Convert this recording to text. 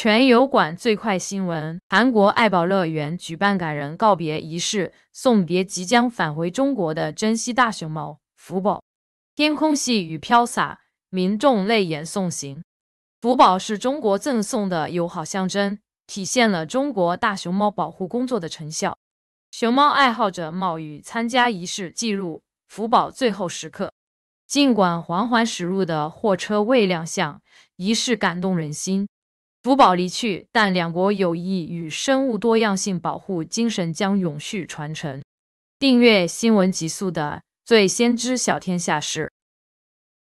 全油馆最快新闻：韩国爱宝乐园举办感人告别仪式，送别即将返回中国的珍稀大熊猫福宝。天空细雨飘洒，民众泪眼送行。福宝是中国赠送的友好象征，体现了中国大熊猫保护工作的成效。熊猫爱好者冒雨参加仪式，记录福宝最后时刻。尽管缓缓驶入的货车未亮相，仪式感动人心。福宝离去，但两国友谊与生物多样性保护精神将永续传承。订阅新闻极速的，最先知晓天下事。